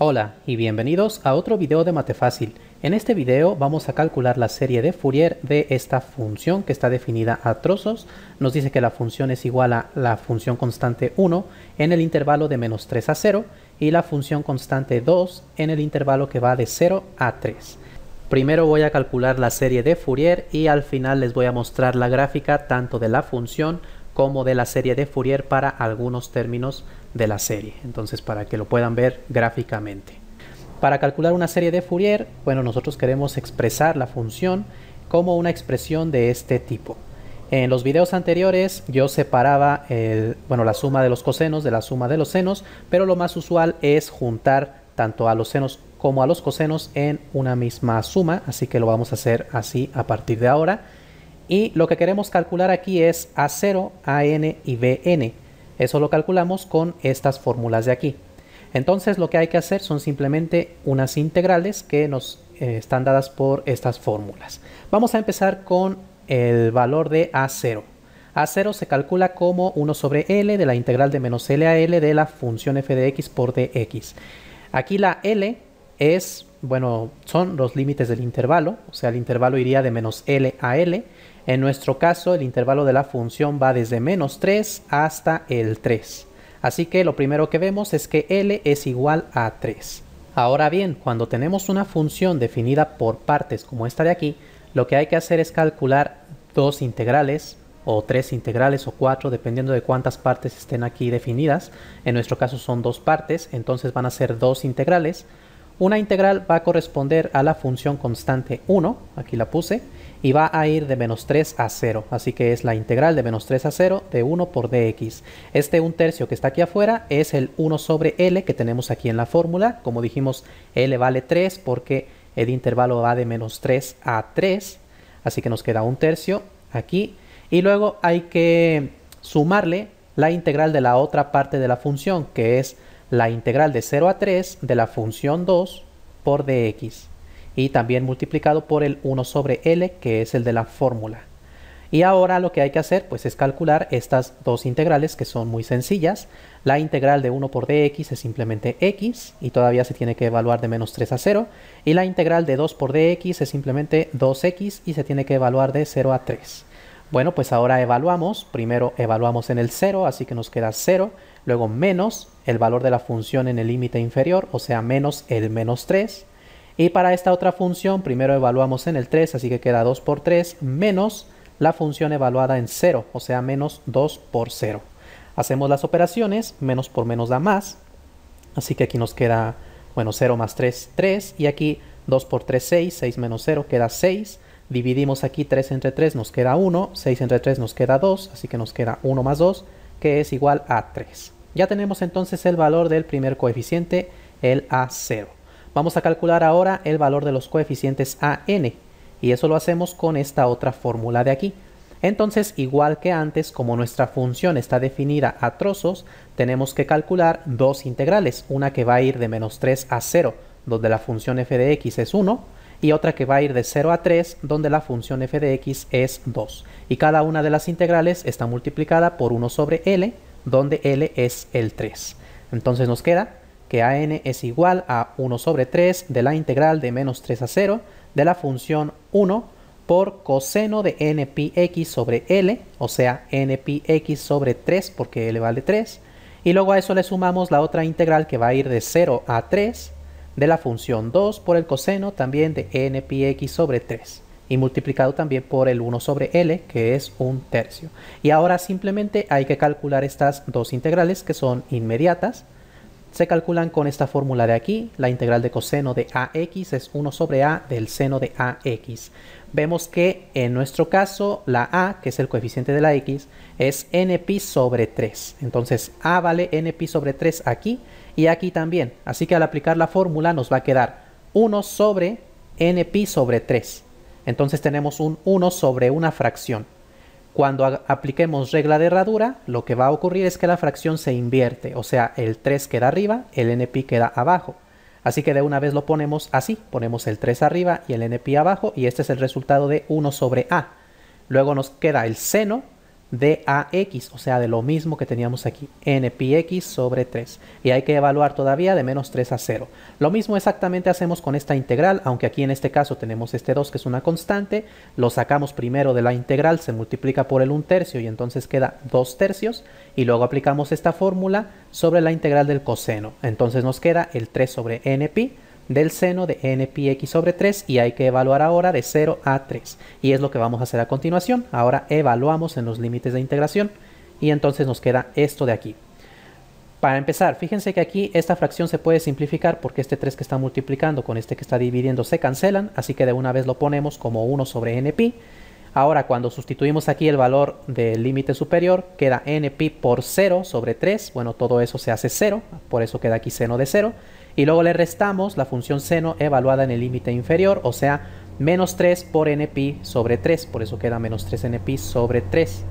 Hola y bienvenidos a otro video de Mate Fácil. En este video vamos a calcular la serie de Fourier de esta función que está definida a trozos. Nos dice que la función es igual a la función constante 1 en el intervalo de menos 3 a 0 y la función constante 2 en el intervalo que va de 0 a 3. Primero voy a calcular la serie de Fourier y al final les voy a mostrar la gráfica tanto de la función como de la serie de Fourier para algunos términos de la serie. Entonces, para que lo puedan ver gráficamente. Para calcular una serie de Fourier, bueno, nosotros queremos expresar la función como una expresión de este tipo. En los videos anteriores yo separaba bueno, la suma de los cosenos de la suma de los senos, pero lo más usual es juntar tanto a los senos como a los cosenos en una misma suma, así que lo vamos a hacer así a partir de ahora. Y lo que queremos calcular aquí es A0, AN y BN. Eso lo calculamos con estas fórmulas de aquí. Entonces lo que hay que hacer son simplemente unas integrales que nos eh, están dadas por estas fórmulas. Vamos a empezar con el valor de A0. A0 se calcula como 1 sobre L de la integral de menos L a L de la función f de x por dx. Aquí la L es, bueno, son los límites del intervalo, o sea, el intervalo iría de menos L a L, en nuestro caso, el intervalo de la función va desde menos 3 hasta el 3. Así que lo primero que vemos es que L es igual a 3. Ahora bien, cuando tenemos una función definida por partes como esta de aquí, lo que hay que hacer es calcular dos integrales o tres integrales o cuatro, dependiendo de cuántas partes estén aquí definidas. En nuestro caso son dos partes, entonces van a ser dos integrales. Una integral va a corresponder a la función constante 1, aquí la puse, y va a ir de menos 3 a 0. Así que es la integral de menos 3 a 0 de 1 por dx. Este 1 tercio que está aquí afuera es el 1 sobre L que tenemos aquí en la fórmula. Como dijimos, L vale 3 porque el intervalo va de menos 3 a 3. Así que nos queda 1 tercio aquí. Y luego hay que sumarle la integral de la otra parte de la función, que es la integral de 0 a 3 de la función 2 por dx y también multiplicado por el 1 sobre L, que es el de la fórmula. Y ahora lo que hay que hacer pues es calcular estas dos integrales que son muy sencillas. La integral de 1 por dx es simplemente x y todavía se tiene que evaluar de menos 3 a 0. Y la integral de 2 por dx es simplemente 2x y se tiene que evaluar de 0 a 3. Bueno, pues ahora evaluamos. Primero evaluamos en el 0, así que nos queda 0. Luego menos el valor de la función en el límite inferior, o sea, menos el menos 3. Y para esta otra función, primero evaluamos en el 3, así que queda 2 por 3 menos la función evaluada en 0, o sea, menos 2 por 0. Hacemos las operaciones, menos por menos da más, así que aquí nos queda, bueno, 0 más 3, 3, y aquí 2 por 3, 6, 6 menos 0 queda 6, dividimos aquí 3 entre 3 nos queda 1, 6 entre 3 nos queda 2, así que nos queda 1 más 2, que es igual a 3. Ya tenemos entonces el valor del primer coeficiente, el A0. Vamos a calcular ahora el valor de los coeficientes a n y eso lo hacemos con esta otra fórmula de aquí. Entonces, igual que antes, como nuestra función está definida a trozos, tenemos que calcular dos integrales, una que va a ir de menos 3 a 0, donde la función f de x es 1, y otra que va a ir de 0 a 3, donde la función f de x es 2. Y cada una de las integrales está multiplicada por 1 sobre l, donde l es el 3. Entonces nos queda que n es igual a 1 sobre 3 de la integral de menos 3 a 0 de la función 1 por coseno de x sobre L, o sea, x sobre 3 porque L vale 3, y luego a eso le sumamos la otra integral que va a ir de 0 a 3 de la función 2 por el coseno también de x sobre 3 y multiplicado también por el 1 sobre L, que es un tercio. Y ahora simplemente hay que calcular estas dos integrales que son inmediatas, se calculan con esta fórmula de aquí. La integral de coseno de AX es 1 sobre A del seno de AX. Vemos que en nuestro caso la A, que es el coeficiente de la X, es pi sobre 3. Entonces A vale npi sobre 3 aquí y aquí también. Así que al aplicar la fórmula nos va a quedar 1 sobre np sobre 3. Entonces tenemos un 1 sobre una fracción. Cuando apliquemos regla de herradura, lo que va a ocurrir es que la fracción se invierte, o sea, el 3 queda arriba, el NP queda abajo. Así que de una vez lo ponemos así, ponemos el 3 arriba y el NP abajo, y este es el resultado de 1 sobre A. Luego nos queda el seno, de x o sea, de lo mismo que teníamos aquí, NPX sobre 3. Y hay que evaluar todavía de menos 3 a 0. Lo mismo exactamente hacemos con esta integral, aunque aquí en este caso tenemos este 2 que es una constante, lo sacamos primero de la integral, se multiplica por el 1 tercio y entonces queda 2 tercios, y luego aplicamos esta fórmula sobre la integral del coseno. Entonces nos queda el 3 sobre NP del seno de x sobre 3 y hay que evaluar ahora de 0 a 3. Y es lo que vamos a hacer a continuación. Ahora evaluamos en los límites de integración y entonces nos queda esto de aquí. Para empezar, fíjense que aquí esta fracción se puede simplificar porque este 3 que está multiplicando con este que está dividiendo se cancelan, así que de una vez lo ponemos como 1 sobre npi. Ahora cuando sustituimos aquí el valor del límite superior, queda npi por 0 sobre 3. Bueno, todo eso se hace 0, por eso queda aquí seno de 0. Y luego le restamos la función seno evaluada en el límite inferior, o sea, menos 3 por npi sobre 3. Por eso queda menos 3 npi sobre 3.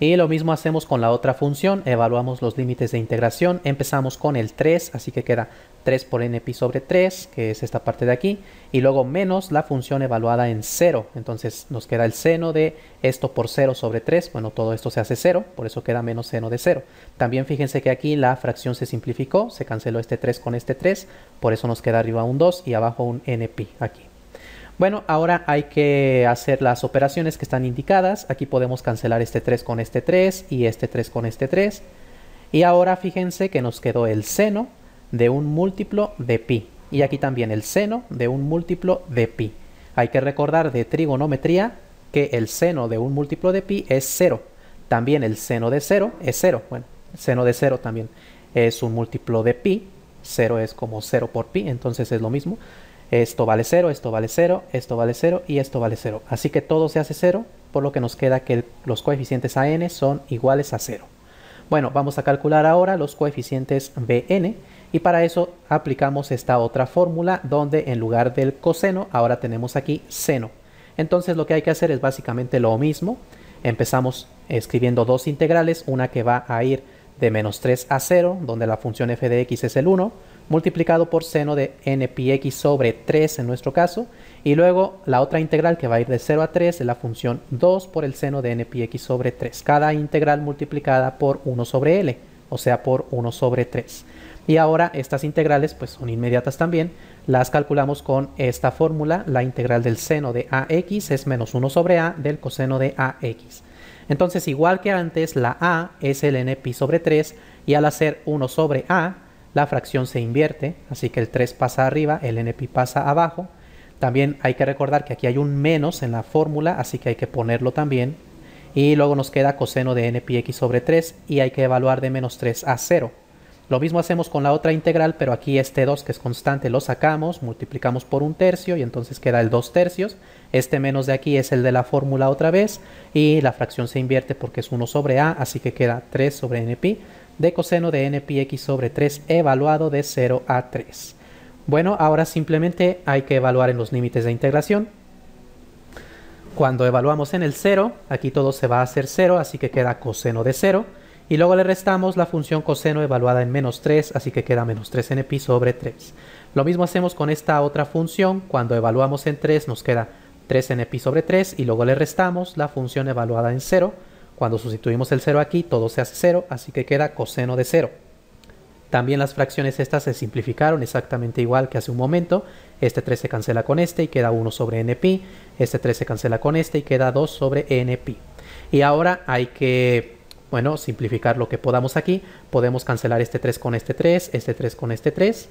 Y lo mismo hacemos con la otra función, evaluamos los límites de integración, empezamos con el 3, así que queda 3 por pi sobre 3, que es esta parte de aquí, y luego menos la función evaluada en 0. Entonces nos queda el seno de esto por 0 sobre 3. Bueno, todo esto se hace 0, por eso queda menos seno de 0. También fíjense que aquí la fracción se simplificó, se canceló este 3 con este 3, por eso nos queda arriba un 2 y abajo un np aquí. Bueno, ahora hay que hacer las operaciones que están indicadas. Aquí podemos cancelar este 3 con este 3 y este 3 con este 3. Y ahora fíjense que nos quedó el seno de un múltiplo de pi. Y aquí también el seno de un múltiplo de pi. Hay que recordar de trigonometría que el seno de un múltiplo de pi es 0. También el seno de 0 es 0. Bueno, seno de 0 también es un múltiplo de pi. 0 es como 0 por pi, entonces es lo mismo. Esto vale 0, esto vale 0, esto vale 0 y esto vale 0. Así que todo se hace 0, por lo que nos queda que los coeficientes a n son iguales a 0. Bueno, vamos a calcular ahora los coeficientes bn. Y para eso aplicamos esta otra fórmula donde en lugar del coseno ahora tenemos aquí seno. Entonces lo que hay que hacer es básicamente lo mismo. Empezamos escribiendo dos integrales, una que va a ir de menos 3 a 0, donde la función f de x es el 1, multiplicado por seno de n sobre 3 en nuestro caso, y luego la otra integral que va a ir de 0 a 3 es la función 2 por el seno de n sobre 3, cada integral multiplicada por 1 sobre l, o sea por 1 sobre 3. Y ahora estas integrales pues son inmediatas también. Las calculamos con esta fórmula. La integral del seno de AX es menos 1 sobre A del coseno de AX. Entonces igual que antes la A es el n sobre 3 y al hacer 1 sobre A la fracción se invierte. Así que el 3 pasa arriba, el n pasa abajo. También hay que recordar que aquí hay un menos en la fórmula, así que hay que ponerlo también. Y luego nos queda coseno de n x sobre 3 y hay que evaluar de menos 3 a 0. Lo mismo hacemos con la otra integral, pero aquí este 2 que es constante lo sacamos, multiplicamos por un tercio y entonces queda el 2 tercios. Este menos de aquí es el de la fórmula otra vez y la fracción se invierte porque es 1 sobre a, así que queda 3 sobre npi de coseno de x sobre 3 evaluado de 0 a 3. Bueno, ahora simplemente hay que evaluar en los límites de integración. Cuando evaluamos en el 0, aquí todo se va a hacer 0, así que queda coseno de 0 y luego le restamos la función coseno evaluada en menos 3, así que queda menos 3 npi pi sobre 3. Lo mismo hacemos con esta otra función, cuando evaluamos en 3 nos queda 3 npi sobre 3 y luego le restamos la función evaluada en 0. Cuando sustituimos el 0 aquí todo se hace 0, así que queda coseno de 0. También las fracciones estas se simplificaron exactamente igual que hace un momento. Este 3 se cancela con este y queda 1 sobre npi Este 3 se cancela con este y queda 2 sobre npi Y ahora hay que bueno, simplificar lo que podamos aquí. Podemos cancelar este 3 con este 3, este 3 con este 3.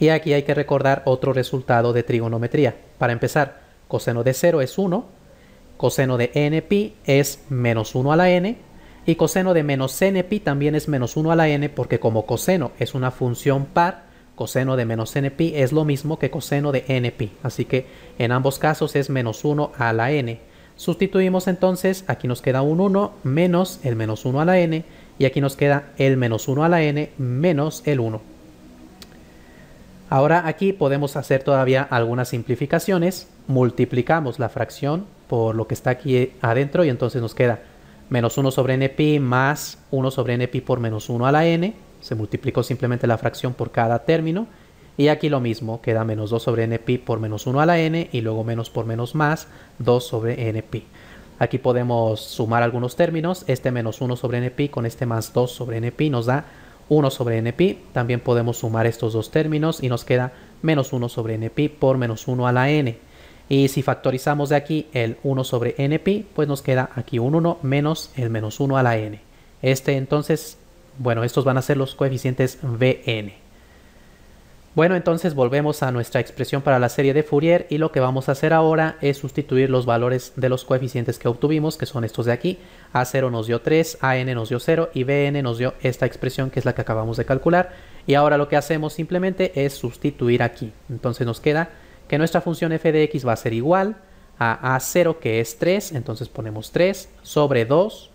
Y aquí hay que recordar otro resultado de trigonometría. Para empezar, coseno de 0 es 1, coseno de npi es menos 1 a la n, y coseno de menos pi también es menos 1 a la n, porque como coseno es una función par, coseno de menos pi es lo mismo que coseno de npi. Así que en ambos casos es menos 1 a la n. Sustituimos entonces, aquí nos queda un 1 menos el menos 1 a la n y aquí nos queda el menos 1 a la n menos el 1. Ahora aquí podemos hacer todavía algunas simplificaciones. Multiplicamos la fracción por lo que está aquí adentro y entonces nos queda menos 1 sobre pi más 1 sobre pi por menos 1 a la n. Se multiplicó simplemente la fracción por cada término y aquí lo mismo, queda menos 2 sobre npi por menos 1 a la n y luego menos por menos más 2 sobre npi. Aquí podemos sumar algunos términos, este menos 1 sobre npi con este más 2 sobre npi nos da 1 sobre npi. También podemos sumar estos dos términos y nos queda menos 1 sobre npi por menos 1 a la n. Y si factorizamos de aquí el 1 sobre npi, pues nos queda aquí un 1 menos el menos 1 a la n. Este entonces, bueno, estos van a ser los coeficientes vn. Bueno, entonces volvemos a nuestra expresión para la serie de Fourier y lo que vamos a hacer ahora es sustituir los valores de los coeficientes que obtuvimos, que son estos de aquí. A0 nos dio 3, AN nos dio 0 y BN nos dio esta expresión que es la que acabamos de calcular. Y ahora lo que hacemos simplemente es sustituir aquí. Entonces nos queda que nuestra función f de x va a ser igual a A0 que es 3, entonces ponemos 3 sobre 2,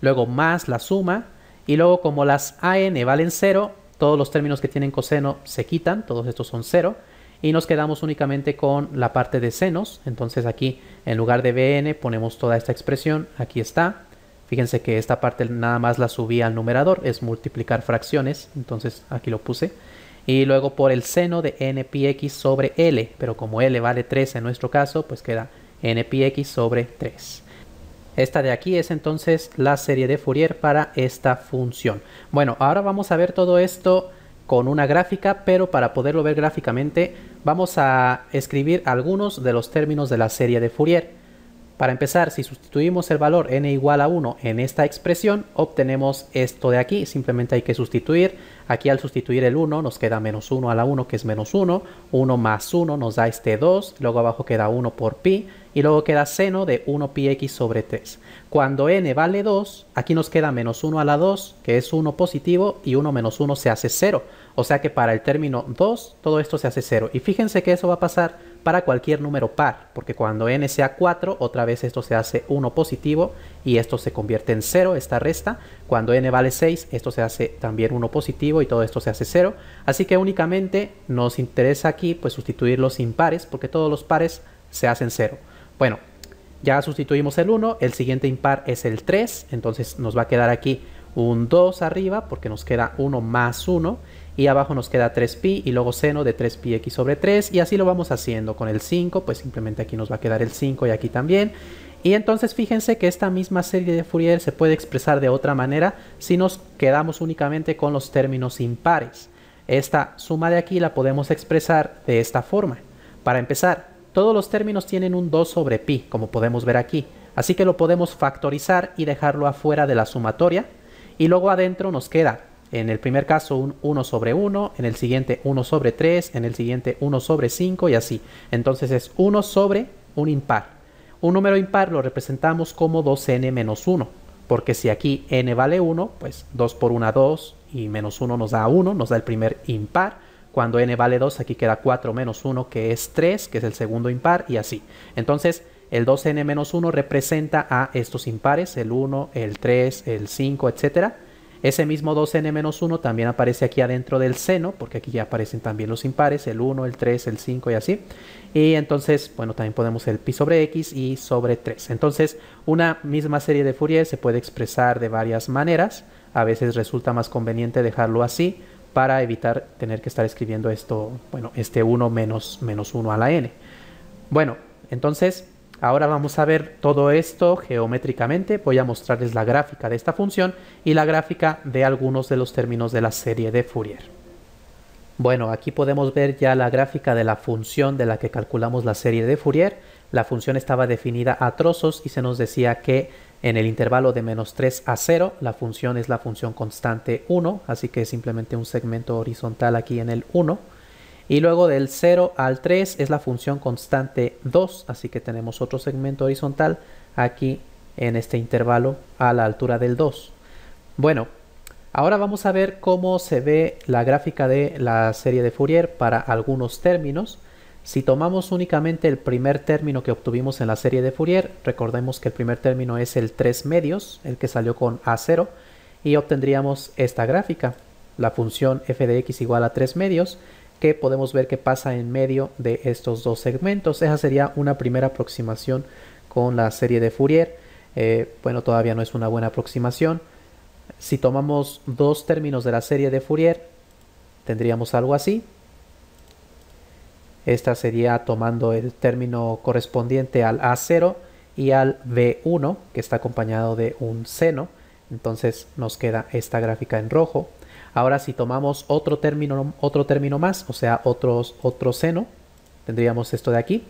luego más la suma y luego como las AN valen 0, todos los términos que tienen coseno se quitan, todos estos son 0, y nos quedamos únicamente con la parte de senos, entonces aquí en lugar de bn ponemos toda esta expresión, aquí está, fíjense que esta parte nada más la subí al numerador, es multiplicar fracciones, entonces aquí lo puse, y luego por el seno de n sobre l, pero como l vale 3 en nuestro caso, pues queda n sobre 3. Esta de aquí es entonces la serie de Fourier para esta función. Bueno, ahora vamos a ver todo esto con una gráfica, pero para poderlo ver gráficamente vamos a escribir algunos de los términos de la serie de Fourier. Para empezar, si sustituimos el valor n igual a 1 en esta expresión, obtenemos esto de aquí. Simplemente hay que sustituir. Aquí al sustituir el 1 nos queda menos 1 a la 1, que es menos 1. 1 más 1 nos da este 2. Luego abajo queda 1 por pi. Y luego queda seno de 1 pi x sobre 3. Cuando n vale 2, aquí nos queda menos 1 a la 2, que es 1 positivo, y 1 menos 1 se hace 0. O sea que para el término 2, todo esto se hace 0. Y fíjense que eso va a pasar para cualquier número par, porque cuando n sea 4, otra vez esto se hace 1 positivo y esto se convierte en 0, esta resta. Cuando n vale 6, esto se hace también 1 positivo y todo esto se hace 0. Así que únicamente nos interesa aquí pues sustituir los impares, porque todos los pares se hacen 0. Bueno, ya sustituimos el 1, el siguiente impar es el 3, entonces nos va a quedar aquí un 2 arriba porque nos queda 1 más 1 y abajo nos queda 3pi y luego seno de 3 x sobre 3 y así lo vamos haciendo con el 5, pues simplemente aquí nos va a quedar el 5 y aquí también. Y entonces fíjense que esta misma serie de Fourier se puede expresar de otra manera si nos quedamos únicamente con los términos impares. Esta suma de aquí la podemos expresar de esta forma. Para empezar, todos los términos tienen un 2 sobre pi, como podemos ver aquí. Así que lo podemos factorizar y dejarlo afuera de la sumatoria. Y luego adentro nos queda en el primer caso un 1 sobre 1, en el siguiente 1 sobre 3, en el siguiente 1 sobre 5 y así. Entonces es 1 sobre un impar. Un número impar lo representamos como 2n menos 1, porque si aquí n vale 1, pues 2 por 1 2 y menos 1 nos da 1, nos da el primer impar. Cuando n vale 2, aquí queda 4 menos 1, que es 3, que es el segundo impar, y así. Entonces, el 2n menos 1 representa a estos impares, el 1, el 3, el 5, etcétera ese mismo 2n-1 también aparece aquí adentro del seno, porque aquí ya aparecen también los impares, el 1, el 3, el 5 y así. Y entonces, bueno, también podemos el pi sobre x y sobre 3. Entonces, una misma serie de Fourier se puede expresar de varias maneras. A veces resulta más conveniente dejarlo así para evitar tener que estar escribiendo esto, bueno, este 1 menos, menos 1 a la n. Bueno, entonces Ahora vamos a ver todo esto geométricamente. Voy a mostrarles la gráfica de esta función y la gráfica de algunos de los términos de la serie de Fourier. Bueno, aquí podemos ver ya la gráfica de la función de la que calculamos la serie de Fourier. La función estaba definida a trozos y se nos decía que en el intervalo de menos 3 a 0, la función es la función constante 1, así que es simplemente un segmento horizontal aquí en el 1 y luego del 0 al 3 es la función constante 2, así que tenemos otro segmento horizontal aquí en este intervalo a la altura del 2. Bueno, ahora vamos a ver cómo se ve la gráfica de la serie de Fourier para algunos términos. Si tomamos únicamente el primer término que obtuvimos en la serie de Fourier, recordemos que el primer término es el 3 medios, el que salió con A0, y obtendríamos esta gráfica. La función f de x igual a 3 medios, que podemos ver que pasa en medio de estos dos segmentos. Esa sería una primera aproximación con la serie de Fourier. Eh, bueno, todavía no es una buena aproximación. Si tomamos dos términos de la serie de Fourier, tendríamos algo así. Esta sería tomando el término correspondiente al A0 y al B1, que está acompañado de un seno. Entonces nos queda esta gráfica en rojo. Ahora si tomamos otro término, otro término más, o sea, otros, otro seno, tendríamos esto de aquí.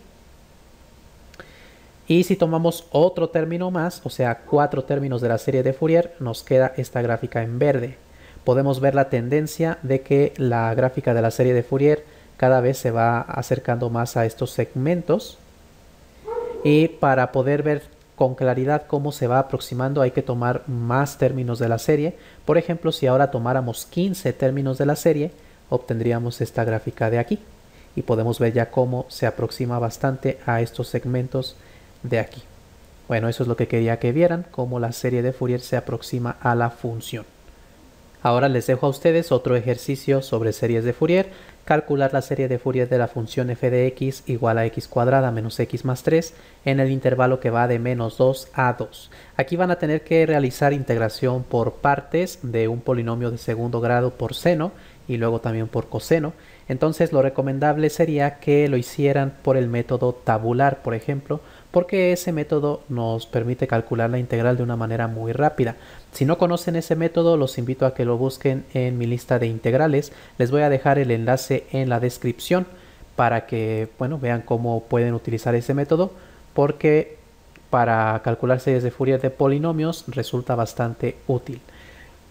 Y si tomamos otro término más, o sea, cuatro términos de la serie de Fourier, nos queda esta gráfica en verde. Podemos ver la tendencia de que la gráfica de la serie de Fourier cada vez se va acercando más a estos segmentos. Y para poder ver con claridad cómo se va aproximando, hay que tomar más términos de la serie. Por ejemplo, si ahora tomáramos 15 términos de la serie, obtendríamos esta gráfica de aquí. Y podemos ver ya cómo se aproxima bastante a estos segmentos de aquí. Bueno, eso es lo que quería que vieran, cómo la serie de Fourier se aproxima a la función. Ahora les dejo a ustedes otro ejercicio sobre series de Fourier. Calcular la serie de Fourier de la función f de x igual a x cuadrada menos x más 3 en el intervalo que va de menos 2 a 2. Aquí van a tener que realizar integración por partes de un polinomio de segundo grado por seno y luego también por coseno. Entonces lo recomendable sería que lo hicieran por el método tabular, por ejemplo, porque ese método nos permite calcular la integral de una manera muy rápida. Si no conocen ese método, los invito a que lo busquen en mi lista de integrales. Les voy a dejar el enlace en la descripción para que vean cómo pueden utilizar ese método, porque para calcular series de Fourier de polinomios resulta bastante útil.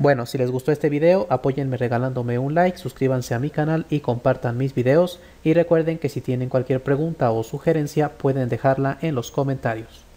Bueno, si les gustó este video, apóyenme regalándome un like, suscríbanse a mi canal y compartan mis videos. Y recuerden que si tienen cualquier pregunta o sugerencia, pueden dejarla en los comentarios.